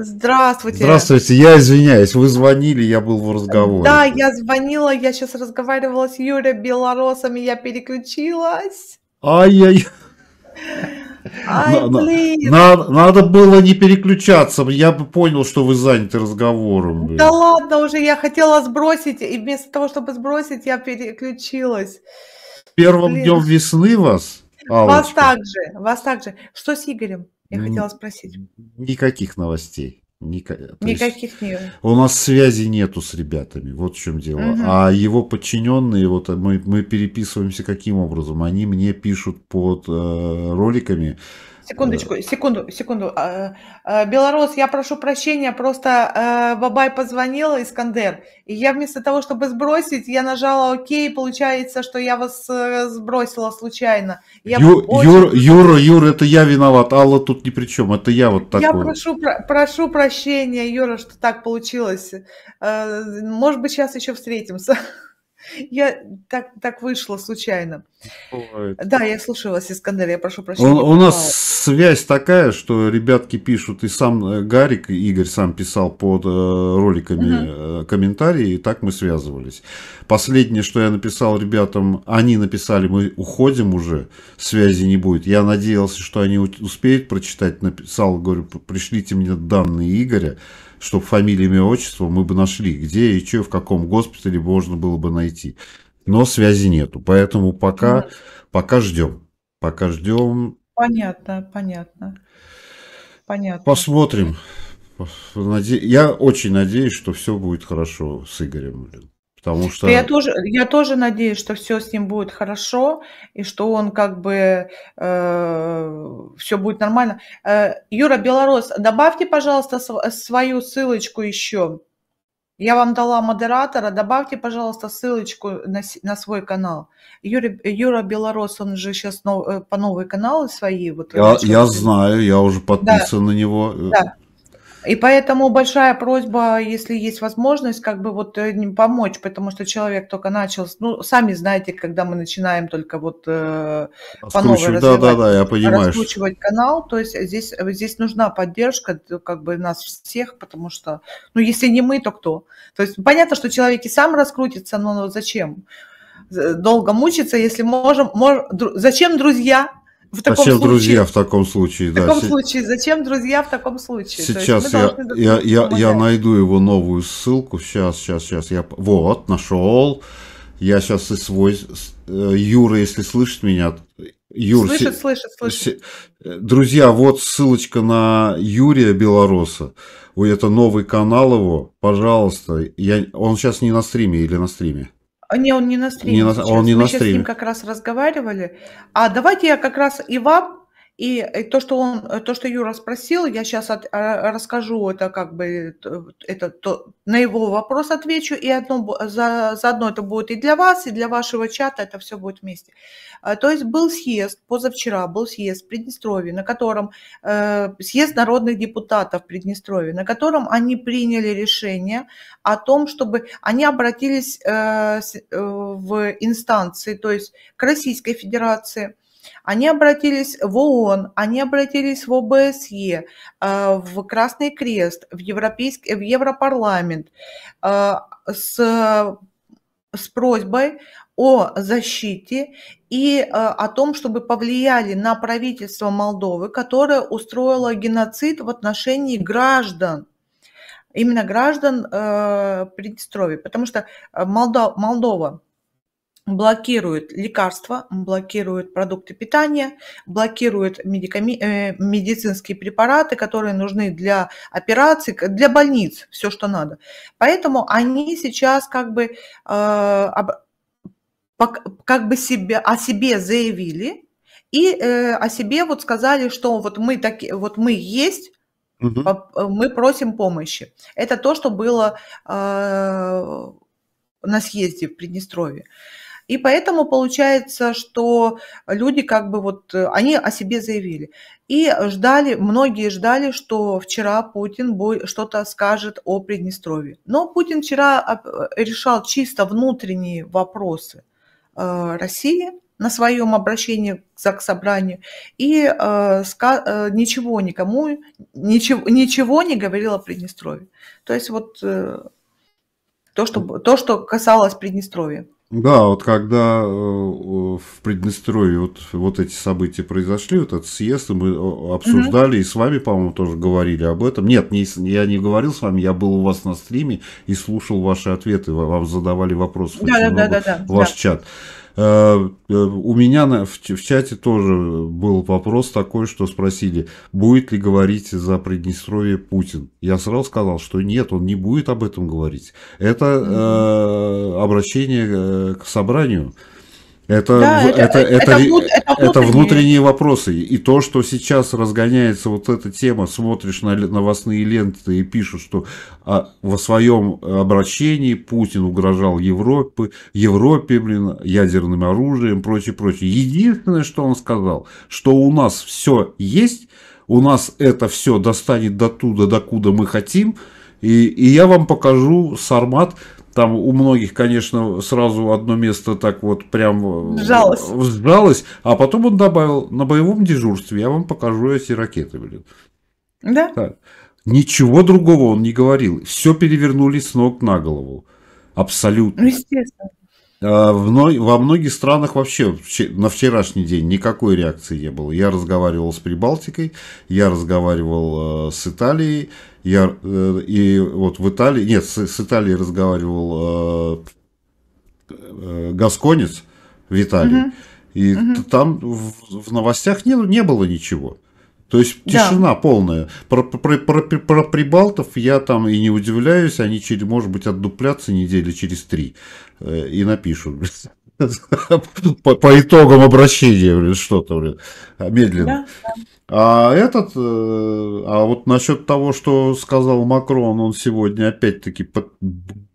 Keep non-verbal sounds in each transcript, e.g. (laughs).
Здравствуйте. Здравствуйте, я извиняюсь, вы звонили, я был в разговоре. Да, я звонила, я сейчас разговаривала с Юрием Белоросом, и я переключилась. Ай-яй. Ай, блин. Надо, надо было не переключаться. Я бы понял, что вы заняты разговором. Блин. Да ладно, уже я хотела сбросить, и вместо того, чтобы сбросить, я переключилась. Первым блин. днем весны вас. Аллочка. Вас также, вас также. Что с Игорем? Я хотела спросить. Никаких новостей. Ника... Э, Никаких есть, нет. У нас связи нету с ребятами, вот в чем дело. Угу. А его подчиненные, вот э, мы, мы переписываемся каким образом? Они мне пишут под э, роликами, Секундочку, секунду, секунду. А, а, Белорос, я прошу прощения, просто а, Бабай позвонил, Искандер, и я вместо того, чтобы сбросить, я нажала ОК, получается, что я вас э, сбросила случайно. Я Ю, очень... Юр, Юра, Юра, это я виноват, Алла тут ни при чем, это я вот такой. Я прошу, про, прошу прощения, Юра, что так получилось. Э, может быть, сейчас еще встретимся. Я так, так вышло случайно. Ой. Да, я слушаю вас, Искандер, я прошу прощения. У, у нас связь такая, что ребятки пишут, и сам э, Гарик, Игорь сам писал под э, роликами угу. комментарии, и так мы связывались. Последнее, что я написал ребятам, они написали, мы уходим уже, связи не будет. Я надеялся, что они успеют прочитать, написал, говорю, пришлите мне данные Игоря чтобы фамилия, имя, отчество мы бы нашли, где и что, в каком госпитале можно было бы найти. Но связи нету, поэтому пока, Нет. пока ждем. Пока ждем. Понятно, понятно. Понятно. Посмотрим. Я очень надеюсь, что все будет хорошо с Игорем. Блин. Потому что... Я тоже, я тоже надеюсь, что все с ним будет хорошо, и что он как бы э, все будет нормально. Э, Юра Белорос, добавьте, пожалуйста, свою ссылочку еще. Я вам дала модератора, добавьте, пожалуйста, ссылочку на, на свой канал. Юра, Юра Белорос, он же сейчас нов, э, по новой каналы свои. Вот, я, я знаю, я уже подписан да. на него. Да. И поэтому большая просьба, если есть возможность, как бы вот э, помочь, потому что человек только начал, ну, сами знаете, когда мы начинаем только вот э, а по новой да, да, да, я понимаю. раскручивать канал, то есть здесь, э, здесь нужна поддержка как бы нас всех, потому что, ну, если не мы, то кто? То есть понятно, что человек и сам раскрутится, но зачем? долго мучиться, если можем, мож, зачем друзья, в таком зачем случае, друзья в таком случае? В да. таком случае, зачем друзья в таком случае? Сейчас я, я, я, я найду его новую ссылку. Сейчас, сейчас, сейчас. Я, вот, нашел. Я сейчас и свой... Э, Юра, если слышит меня... Юр, слышит, се, слышит, слышит. Э, друзья, вот ссылочка на Юрия Белороса. Ой, это новый канал его. Пожалуйста. Я, он сейчас не на стриме или на стриме? А не, он не на стриме. Не на, он не Мы на сейчас стриме. с ним как раз разговаривали. А давайте я как раз и вам и, э, то, что он, э, то, что Юра спросил, я сейчас от, а, расскажу, это как бы это то, на его вопрос отвечу, и одно, за, заодно это будет и для вас, и для вашего чата, это все будет вместе. А, то есть был съезд, позавчера был съезд в Приднестровье, на котором, э, съезд народных депутатов Приднестровья, на котором они приняли решение о том, чтобы они обратились в инстанции, то есть к Российской Федерации, они обратились в ООН, они обратились в ОБСЕ, э, в Красный Крест, в, Европейский, в Европарламент э, с, с просьбой о защите и э, о том, чтобы повлияли на правительство Молдовы, которое устроило геноцид в отношении граждан именно граждан э, Приднестровья, потому что Молдо, Молдова блокирует лекарства, блокирует продукты питания, блокирует медиками, э, медицинские препараты, которые нужны для операций, для больниц, все, что надо. Поэтому они сейчас как бы, э, об, как бы себе, о себе заявили и э, о себе вот сказали, что вот мы, таки, вот мы есть, угу. мы просим помощи. Это то, что было э, на съезде в Приднестровье. И поэтому получается, что люди как бы вот, э, они о себе заявили. И ждали, многие ждали, что вчера Путин что-то скажет о Приднестровье. Но Путин вчера э, решал чисто внутренние вопросы э, России на своем обращении к Заксобранию и ничего никому, ничего, ничего не говорил о Приднестровье. То есть вот то, что, то, что касалось Приднестровья. Да, вот когда э, в Приднестровье вот, вот эти события произошли, вот этот съезд, мы э, обсуждали угу. и с вами, по-моему, тоже говорили об этом. Нет, не, я не говорил с вами, я был у вас на стриме и слушал ваши ответы, вам задавали вопросы, да, ваш да. чат. Да. Э, э, у меня в, чате тоже был вопрос такой, что спросили, будет ли говорить за Приднестровье Путин. Я сразу сказал, что нет, он не будет об этом говорить. Это э, обращение к собранию. Это, да, это, это, это, это, это, внутренние. это внутренние вопросы. И то, что сейчас разгоняется вот эта тема, смотришь на новостные ленты и пишут, что а, во своем обращении Путин угрожал Европе, Европе блин, ядерным оружием, прочее, прочее. Единственное, что он сказал, что у нас все есть, у нас это все достанет до туда, докуда мы хотим, и, и я вам покажу сармат, там у многих, конечно, сразу одно место так вот прям э, сжалось. А потом он добавил, на боевом дежурстве я вам покажу эти ракеты, блин. Да. Так. Ничего другого он не говорил. Все перевернули с ног на голову. Абсолютно. Ну, естественно. А, во многих странах вообще на вчерашний день никакой реакции не было. Я разговаривал с Прибалтикой, я разговаривал э, с Италией, я э, и вот в Италии, нет, с, с Италией разговаривал э, Гасконец Виталий, угу. и угу. там в, в новостях не, не было ничего. То есть тишина да. полная. Про, про, про, про прибалтов я там и не удивляюсь, они, через, может быть, отдуплятся недели через три э, и напишут по, по итогам обращения, блин, что-то, блин, медленно. Да, да. А этот, э, а вот насчет того, что сказал Макрон, он сегодня опять-таки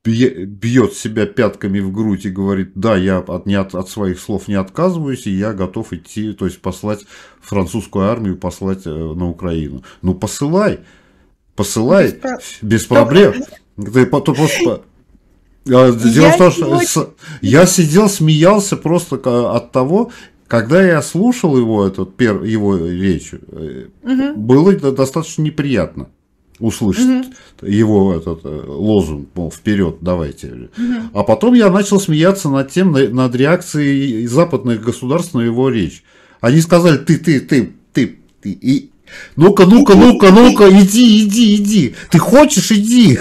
бьет себя пятками в грудь и говорит, да, я от, не от, от своих слов не отказываюсь, и я готов идти, то есть послать французскую армию, послать э, на Украину. Ну посылай, посылай, без, без проблем. Ты, ты, ты, 96... Я, сегодня... я сидел, смеялся просто от того, когда я слушал его, этот, пер... его речь, угу. было достаточно неприятно услышать угу. его этот э, лозунг, мол, вперед, давайте. Угу. А потом я начал смеяться над тем, над реакцией западных государств на его речь. Они сказали, ты, ты, ты, ты, ты, и ну-ка, ну-ка, ну-ка, ну-ка, иди, иди, иди. Ты хочешь, иди.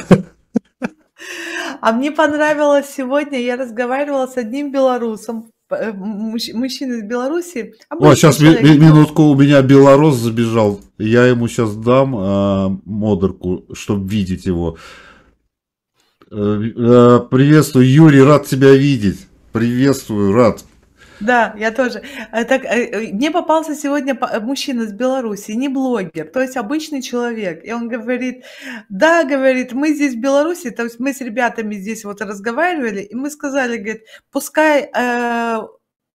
А мне понравилось сегодня, я разговаривала с одним белорусом, э, мужчина из Беларуси. А О, сейчас человек, минутку, у меня белорус забежал. Я ему сейчас дам э, модерку, чтобы видеть его. Э, э, приветствую, Юрий, рад тебя видеть. Приветствую, рад. Да, я тоже. А, так, э, э, мне попался сегодня э, мужчина из Беларуси, не блогер, то есть обычный человек. И он говорит, да, говорит, мы здесь в Беларуси, то есть мы с ребятами здесь вот разговаривали, и мы сказали, говорит, пускай э,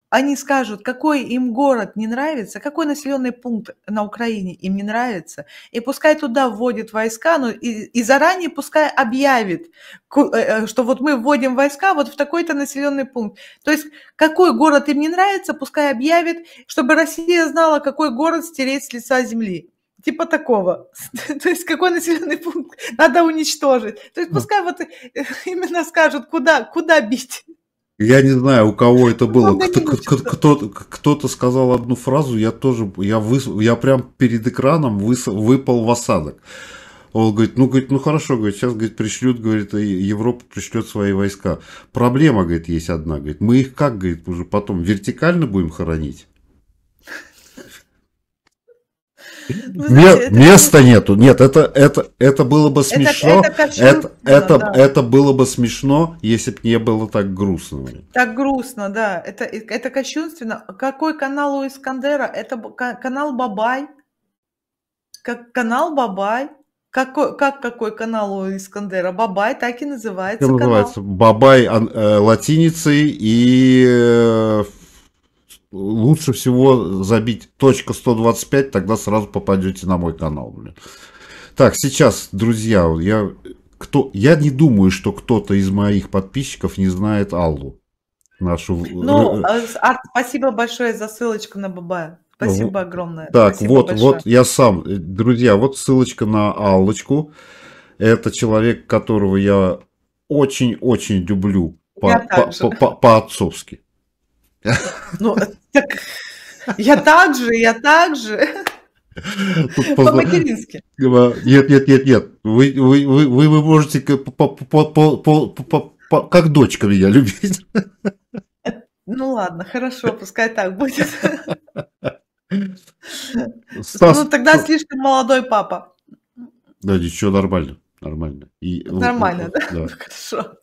они скажут, какой им город не нравится, какой населенный пункт на Украине им не нравится, и пускай туда вводит войска, ну и, и заранее пускай объявит, э, э, что вот мы вводим войска вот в такой-то населенный пункт. То есть какой город им не нравится, пускай объявит, чтобы Россия знала, какой город стереть с лица земли. Типа такого. (laughs) То есть какой населенный пункт надо уничтожить. То есть пускай вот э, именно скажут, куда, куда бить. Я не знаю, у кого это было. Кто-то сказал одну фразу, я тоже, я, выс, я прям перед экраном выс, выпал в осадок. Он говорит, ну, говорит, ну хорошо, говорит, сейчас, говорит, пришлют, говорит, Европа пришлет свои войска. Проблема, говорит, есть одна, говорит, мы их как, говорит, уже потом вертикально будем хоронить? Знаете, места это... нету. Нет, это, это, это было бы смешно. Это, это, это, да, это, да. это было бы смешно, если бы не было так грустно. Так грустно, да. Это, это кощунственно. Какой канал у Искандера? Это канал Бабай. Как канал Бабай. Какой, как какой канал у Искандера? Бабай, так и называется. Как называется? Бабай э, латиницей и э, лучше всего забить точка 125, тогда сразу попадете на мой канал. Блин. Так, сейчас, друзья, я, кто, я не думаю, что кто-то из моих подписчиков не знает Аллу. Нашу... Ну, э, Арт, а, спасибо большое за ссылочку на Бабая. Спасибо огромное. Так, спасибо вот, большое. вот я сам, э, друзья, вот ссылочка на Аллочку. Это человек, которого я очень-очень люблю по-отцовски. по, по, по ну, так, я так же, я так же. По-матерински. Нет, нет, нет, нет. Вы, вы, вы, вы можете как дочка меня любить. Ну ладно, хорошо, пускай так будет. Стас... Ну тогда слишком молодой папа. Да, ничего, нормально. Нормально. И, нормально, да? да? Ну, хорошо.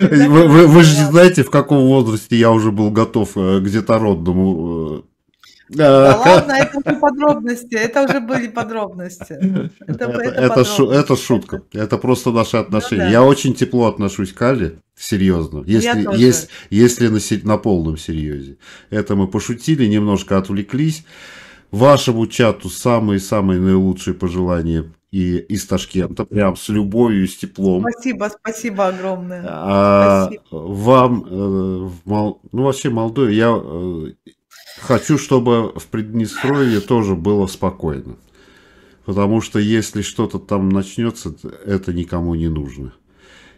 Вы, вы, вы же знаете, в каком возрасте я уже был готов э, к детородному э, э, да (laughs) ладно, это уже подробности, это уже были подробности. Это, это, это, подробности. Шу, это шутка, это просто наши отношения. Ну, да. Я очень тепло отношусь к Али, серьезно, если, если, если на, на полном серьезе. Это мы пошутили, немножко отвлеклись. Вашему чату самые-самые наилучшие пожелания и из Ташкента, прям с любовью и с теплом. Спасибо, спасибо огромное. А спасибо. вам, э, ну вообще Молдове, я э, хочу, чтобы в Приднестровье тоже было спокойно. Потому что если что-то там начнется, это никому не нужно.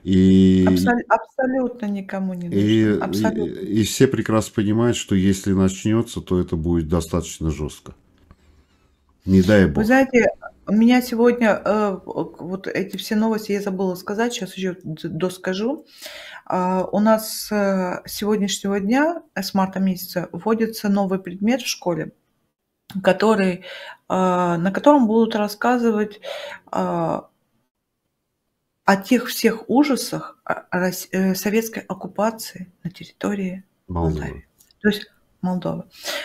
И, абсолютно никому не нужно. И, абсолютно. И, и все прекрасно понимают, что если начнется, то это будет достаточно жестко. Не дай бог. Вы знаете, у меня сегодня э, вот эти все новости я забыла сказать, сейчас еще доскажу. Э, у нас э, сегодняшнего дня, э, с марта месяца, вводится новый предмет в школе, который, э, на котором будут рассказывать э, о тех всех ужасах советской оккупации на территории Молдавии. То есть Молдовы.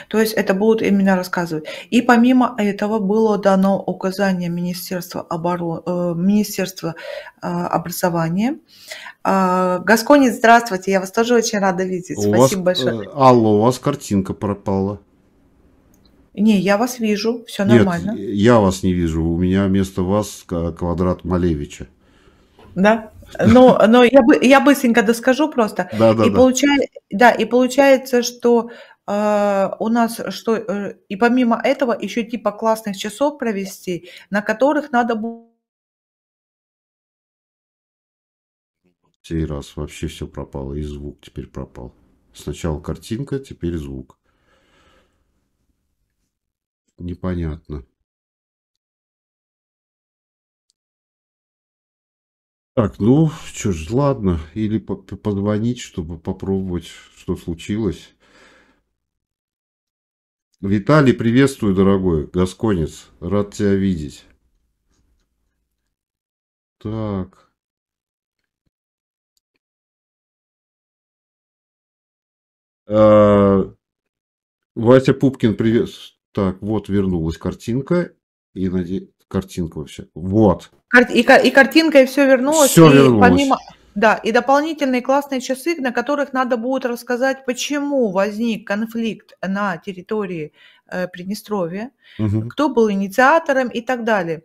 То есть это будут именно рассказывать. И помимо этого было дано указание Министерства, оборон... Э, Министерства э, образования. Э, Гасконец, здравствуйте, я вас тоже очень рада видеть. У Спасибо вас... большое. Алло, у вас картинка пропала. Не, я вас вижу, все Нет, нормально. Я вас не вижу, у меня вместо вас квадрат Малевича. Да, но, ну, но я, бы, я быстренько доскажу просто. Да, да, и, да. Получай, да, и получается, что а, у нас что, э, и помимо этого еще типа классных часов провести, на которых надо будет... Сей раз вообще все пропало, и звук теперь пропал. Сначала картинка, теперь звук. Непонятно. Так, ну что ж, ладно. Или по позвонить, чтобы попробовать, что случилось. Виталий, приветствую, дорогой Гасконец. Рад тебя видеть. Так. А, Вася Пупкин, привет. Так, вот вернулась картинка. И наде... картинка вообще. Вот. И, и картинка, и все вернулось. Все и вернулось. Помимо... Да, и дополнительные классные часы, на которых надо будет рассказать, почему возник конфликт на территории э, Приднестровья, угу. кто был инициатором и так далее.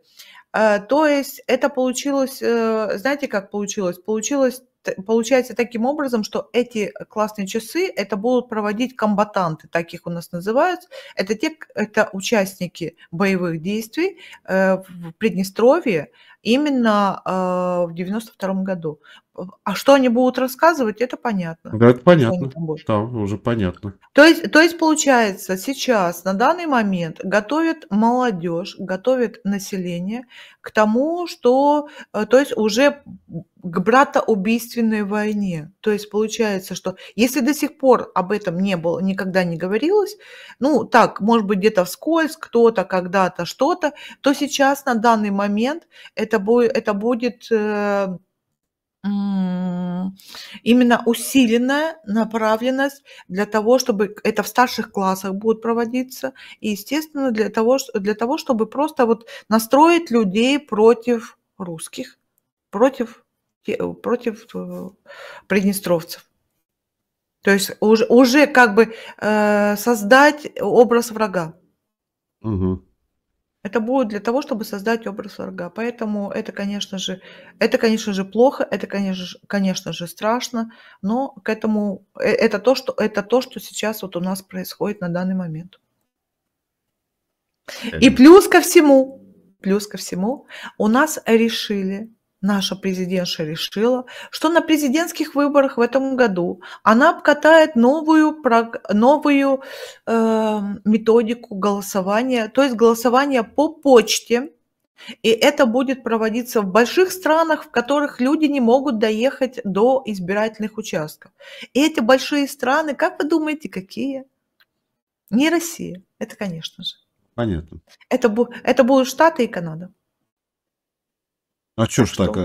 Э, то есть это получилось, э, знаете, как получилось? Получилось получается таким образом, что эти классные часы это будут проводить комбатанты, таких у нас называют. Это те, это участники боевых действий э, в Приднестровье именно э, в 92 году. А что они будут рассказывать, это понятно. Да, это понятно. Да, уже понятно. То есть, то есть, получается, сейчас, на данный момент, готовят молодежь, готовят население к тому, что, э, то есть, уже к братоубийственной войне. То есть получается, что если до сих пор об этом не было, никогда не говорилось, ну так, может быть, где-то вскользь, кто-то, когда-то, что-то, то сейчас на данный момент это, будет, это будет э, именно усиленная направленность для того, чтобы это в старших классах будет проводиться, и, естественно, для того, для того чтобы просто вот настроить людей против русских, против против э, приднестровцев. То есть уже, уже как бы э, создать образ врага. Угу. Это будет для того, чтобы создать образ врага. Поэтому это, конечно же, это, конечно же, плохо, это, конечно же, конечно же, страшно, но к этому э, это то, что это то, что сейчас вот у нас происходит на данный момент. И плюс ко всему, плюс ко всему, у нас решили Наша президентша решила, что на президентских выборах в этом году она обкатает новую, новую э, методику голосования, то есть голосование по почте. И это будет проводиться в больших странах, в которых люди не могут доехать до избирательных участков. И эти большие страны, как вы думаете, какие? Не Россия, это, конечно же. Понятно. Это, это будут Штаты и Канада. А так что ж так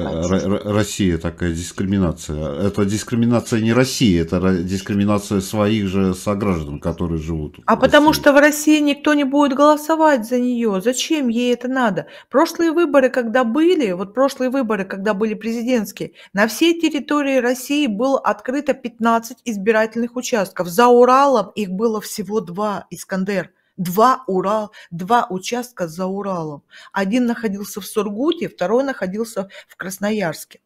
Россия такая дискриминация? Это дискриминация не России, это дискриминация своих же сограждан, которые живут. А потому что в России никто не будет голосовать за нее. Зачем ей это надо? Прошлые выборы, когда были, вот прошлые выборы, когда были президентские, на всей территории России было открыто 15 избирательных участков. За Уралом их было всего два, Искандер. Два, Урал, два участка за Уралом. Один находился в Сургуте, второй находился в Красноярске.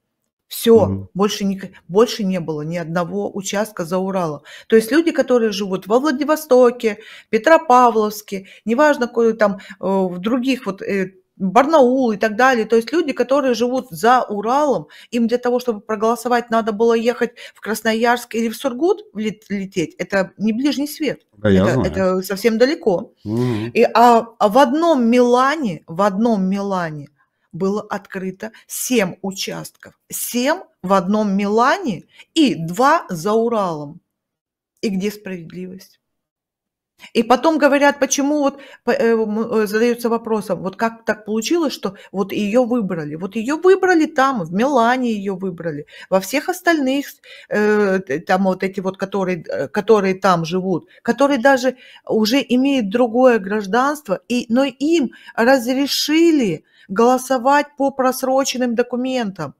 Все, угу. больше, не, больше не было ни одного участка за Уралом. То есть люди, которые живут во Владивостоке, Петропавловске, неважно, какой там, э, в других вот э, Барнаул и так далее. То есть люди, которые живут за Уралом, им для того, чтобы проголосовать, надо было ехать в Красноярск или в Сургут лететь. Это не ближний свет. Да, это, это совсем далеко. Угу. И, а, а в одном Милане, в одном Милане было открыто 7 участков. 7 в одном Милане и 2 за Уралом. И где справедливость? И потом говорят, почему вот э, э, задаются вопросом, вот как так получилось, что вот ее выбрали. Вот ее выбрали там, в Милане ее выбрали, во всех остальных, э, там вот эти вот, которые, которые там живут, которые даже уже имеют другое гражданство, и, но им разрешили голосовать по просроченным документам.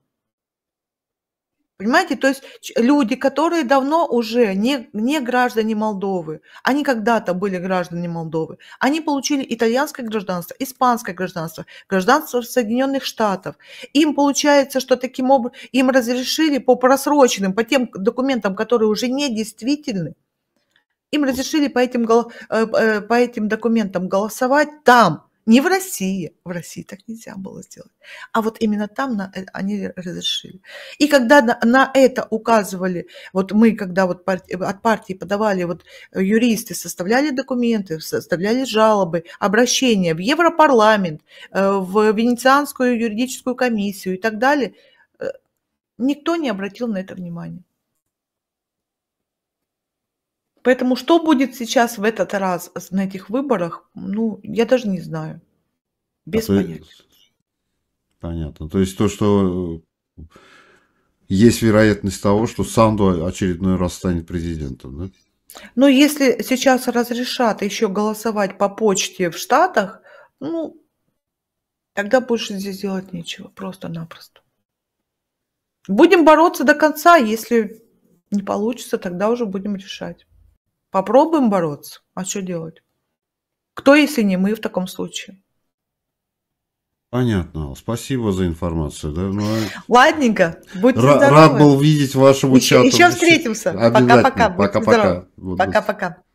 Понимаете, то есть люди, которые давно уже не, не граждане Молдовы, они когда-то были граждане Молдовы, они получили итальянское гражданство, испанское гражданство, гражданство Соединенных Штатов. Им получается, что таким образом им разрешили по просроченным, по тем документам, которые уже не действительны, им разрешили по этим, э, э, по этим документам голосовать там, не в России. В России так нельзя было сделать. А вот именно там на, э, они разрешили. И когда на, на это указывали, вот мы, когда вот парти, э, от партии подавали, вот э, юристы составляли документы, составляли жалобы, обращения в Европарламент, в Венецианскую юридическую комиссию и так далее, никто не обратил на это внимания. Поэтому что будет сейчас в этот раз на этих выборах, ну, я даже не знаю. Без а понятия. То, понятно. То есть то, что э, есть вероятность того, что Санду очередной раз станет президентом, да? Но если сейчас разрешат еще голосовать по почте в Штатах, ну, тогда больше здесь делать нечего, просто-напросто. Будем бороться до конца, если не получится, тогда уже будем решать. Попробуем бороться. А что делать? Кто, если не мы в таком случае? Понятно. Спасибо за информацию. Да? Ну, а Ладненько. Будьте здоровы. Рад был видеть вашему еще, чату. Еще встретимся. Пока-пока. Пока-пока. Пока-пока.